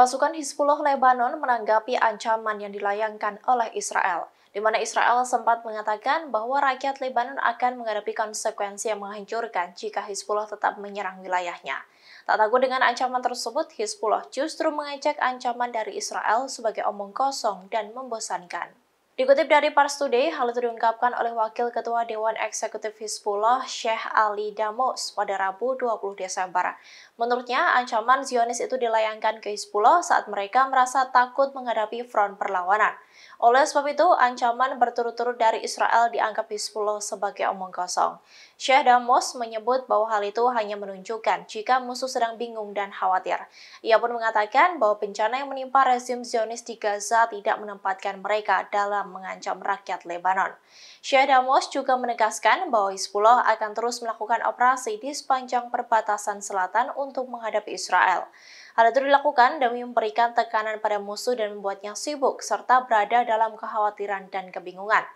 Pasukan Hizbullah Lebanon menanggapi ancaman yang dilayangkan oleh Israel, di mana Israel sempat mengatakan bahwa rakyat Lebanon akan menghadapi konsekuensi yang menghancurkan jika Hizbullah tetap menyerang wilayahnya. Tak takut dengan ancaman tersebut, Hizbullah justru mengecek ancaman dari Israel sebagai omong kosong dan membosankan. Dikutip dari Pars Today, hal itu diungkapkan oleh Wakil Ketua Dewan Eksekutif Hizbullah Syekh Ali Damos pada Rabu 20 Desember. Menurutnya, ancaman Zionis itu dilayangkan ke Hizbullah saat mereka merasa takut menghadapi front perlawanan. Oleh sebab itu, ancaman berturut-turut dari Israel dianggap Hizbullah sebagai omong kosong. Syekh Damos menyebut bahwa hal itu hanya menunjukkan jika musuh sedang bingung dan khawatir. Ia pun mengatakan bahwa bencana yang menimpa rezim Zionis di Gaza tidak menempatkan mereka dalam dalam mengancam rakyat Lebanon. Syed Amos juga menegaskan bahwa Hizbullah akan terus melakukan operasi di sepanjang perbatasan selatan untuk menghadapi Israel. Hal itu dilakukan demi memberikan tekanan pada musuh dan membuatnya sibuk serta berada dalam kekhawatiran dan kebingungan.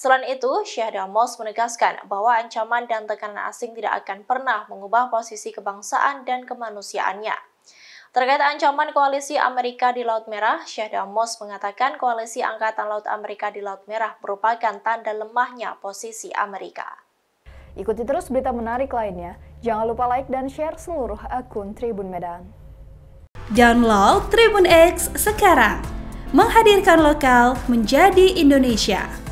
Selain itu, Syed Amos menegaskan bahwa ancaman dan tekanan asing tidak akan pernah mengubah posisi kebangsaan dan kemanusiaannya. Terkait ancaman koalisi Amerika di Laut Merah, Syahda Moss mengatakan koalisi Angkatan Laut Amerika di Laut Merah merupakan tanda lemahnya posisi Amerika. Ikuti terus berita menarik lainnya. Jangan lupa like dan share seluruh akun Tribun Medan. Download Tribun X sekarang. Menghadirkan lokal menjadi Indonesia.